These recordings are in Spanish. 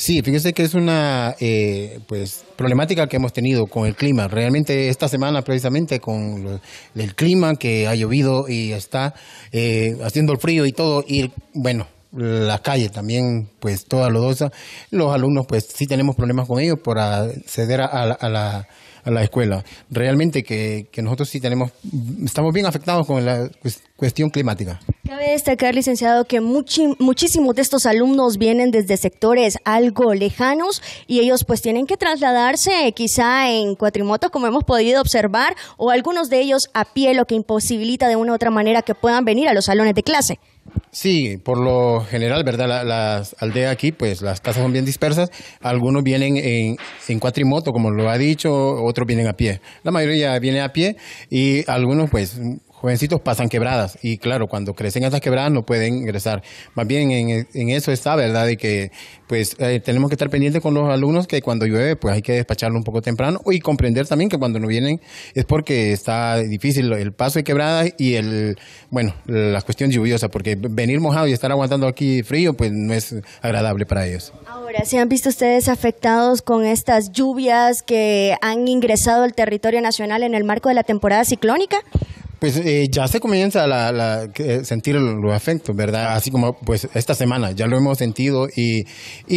Sí, fíjese que es una eh, pues problemática que hemos tenido con el clima. Realmente esta semana precisamente con el clima que ha llovido y está eh, haciendo el frío y todo y bueno la calle también, pues toda lodosa. Los alumnos, pues sí tenemos problemas con ellos por acceder a, la, a la, a la escuela. Realmente que, que, nosotros sí tenemos, estamos bien afectados con la cuestión climática. Cabe destacar, licenciado, que muchísimos de estos alumnos vienen desde sectores algo lejanos y ellos pues tienen que trasladarse quizá en cuatrimotos, como hemos podido observar, o algunos de ellos a pie, lo que imposibilita de una u otra manera que puedan venir a los salones de clase. Sí, por lo general, ¿verdad? las aldeas aquí, pues las casas son bien dispersas. Algunos vienen en, en cuatrimoto, como lo ha dicho, otros vienen a pie. La mayoría viene a pie y algunos, pues, jovencitos pasan quebradas y claro, cuando crecen esas quebradas no pueden ingresar. Más bien en, eso está, ¿verdad? De que pues eh, tenemos que estar pendientes con los alumnos que cuando llueve pues hay que despacharlo un poco temprano y comprender también que cuando no vienen es porque está difícil el paso de quebradas y el, bueno, la cuestión lluviosa, porque venir mojado y estar aguantando aquí frío pues no es agradable para ellos. Ahora, ¿se han visto ustedes afectados con estas lluvias que han ingresado al territorio nacional en el marco de la temporada ciclónica? pues eh, ya se comienza la, eh, sentir los afectos, ¿verdad? Así como pues esta semana ya lo hemos sentido y,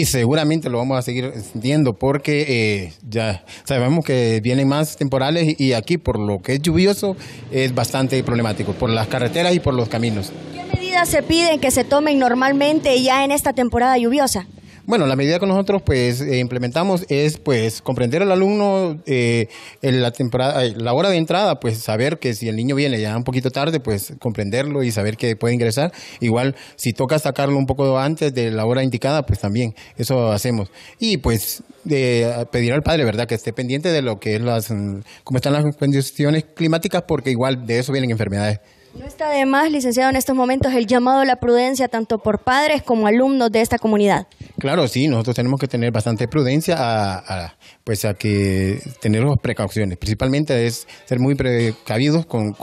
seguramente lo vamos a seguir sintiendo porque eh, ya sabemos que vienen más temporales y aquí por lo que es lluvioso es bastante problemático, por las carreteras y por los caminos. ¿Qué medidas se piden que se tomen normalmente ya en esta temporada lluviosa? Bueno, la medida que nosotros pues eh, implementamos es pues comprender al alumno eh, en la eh, la hora de entrada, pues saber que si el niño viene ya un poquito tarde, pues comprenderlo y saber que puede ingresar. Igual si toca sacarlo un poco antes de la hora indicada, pues también eso hacemos. Y pues de pedir al padre, ¿verdad? Que esté pendiente de lo que las, mm, cómo están las condiciones climáticas, porque igual de eso vienen enfermedades. No está de más, licenciado, en estos momentos el llamado a la prudencia tanto por padres como alumnos de esta comunidad. Claro, sí, nosotros tenemos que tener bastante prudencia a, pues a que tener precauciones. Principalmente es ser muy precavidos con,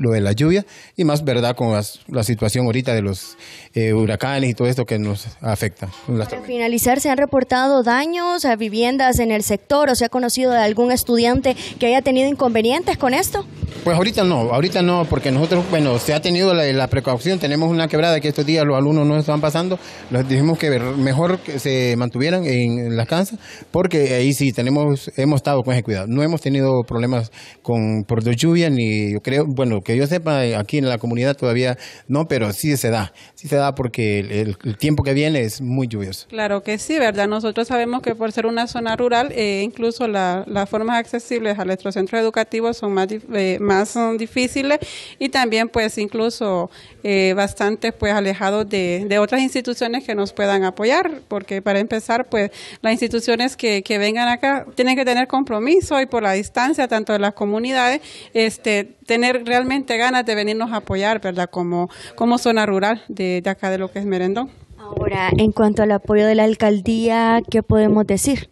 lo de la lluvia y más verdad con la situación ahorita de los eh, huracanes y todo esto que nos afecta. Para finalizar, ¿se han reportado daños a viviendas en el sector o se ha conocido de algún estudiante que haya tenido inconvenientes con esto? Pues ahorita no, ahorita no, porque nosotros, bueno, se ha tenido la, precaución, tenemos una quebrada que estos días los alumnos no están pasando, les dijimos que mejor que se mantuvieran en, las casas, porque ahí sí tenemos, hemos estado con ese cuidado, no hemos tenido problemas con por lluvia, ni yo creo, bueno, que yo sepa, aquí en la comunidad todavía no, pero sí se da, sí se da porque el, tiempo que viene es muy lluvioso. Claro que sí, ¿verdad? Nosotros sabemos que por ser una zona rural, eh, incluso las formas accesibles al nuestro centro educativo son más, eh, más son difíciles y también pues incluso eh, bastante pues alejados de, de, otras instituciones que nos puedan apoyar, porque para empezar pues las instituciones que, que vengan acá tienen que tener compromiso y por la distancia tanto de las comunidades, este, tener realmente ganas de venirnos a apoyar, ¿verdad? Como, como zona rural de, de acá de lo que es Merendón. Ahora, en cuanto al apoyo de la alcaldía, ¿qué podemos decir?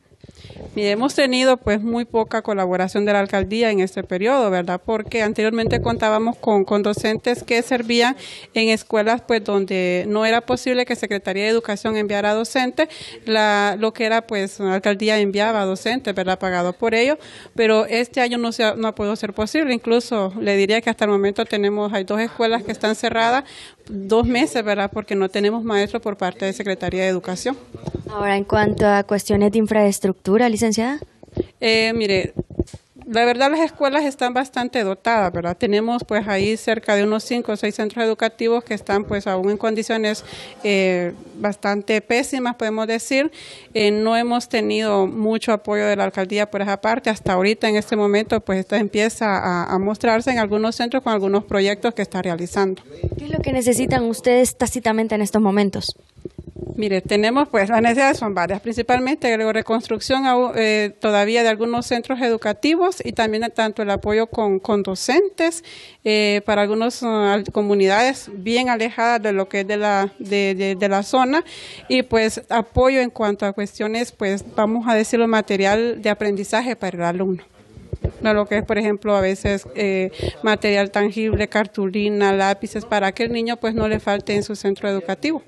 Y hemos tenido pues muy poca colaboración de la alcaldía en este periodo, ¿verdad? Porque anteriormente contábamos con, docentes que servían en escuelas pues donde no era posible que Secretaría de Educación enviara docentes, la, lo que era pues la alcaldía enviaba docentes, ¿verdad? Pagado por ello, pero este año no, se, no ha podido ser posible, incluso le diría que hasta el momento tenemos, hay dos escuelas que están cerradas dos meses, ¿verdad? Porque no tenemos maestro por parte de Secretaría de Educación. Ahora, en cuanto a cuestiones de infraestructura, licenciada. Eh, mire, la verdad las escuelas están bastante dotadas, ¿verdad? Tenemos pues ahí cerca de unos cinco o seis centros educativos que están pues aún en condiciones eh, bastante pésimas, podemos decir. Eh, no hemos tenido mucho apoyo de la alcaldía por esa parte. Hasta ahorita en este momento pues esto empieza a, a, mostrarse en algunos centros con algunos proyectos que está realizando. ¿Qué es lo que necesitan ustedes tácitamente en estos momentos? Mire, tenemos pues las necesidades son varias, principalmente la reconstrucción eh, todavía de algunos centros educativos y también tanto el apoyo con, docentes eh, para algunas ah, comunidades bien alejadas de lo que es de la, zona y pues apoyo en cuanto a cuestiones, pues vamos a decirlo, material de aprendizaje para el alumno. No, lo que es, por ejemplo, a veces eh, material tangible, cartulina, lápices, para que el niño pues no le falte en su centro educativo.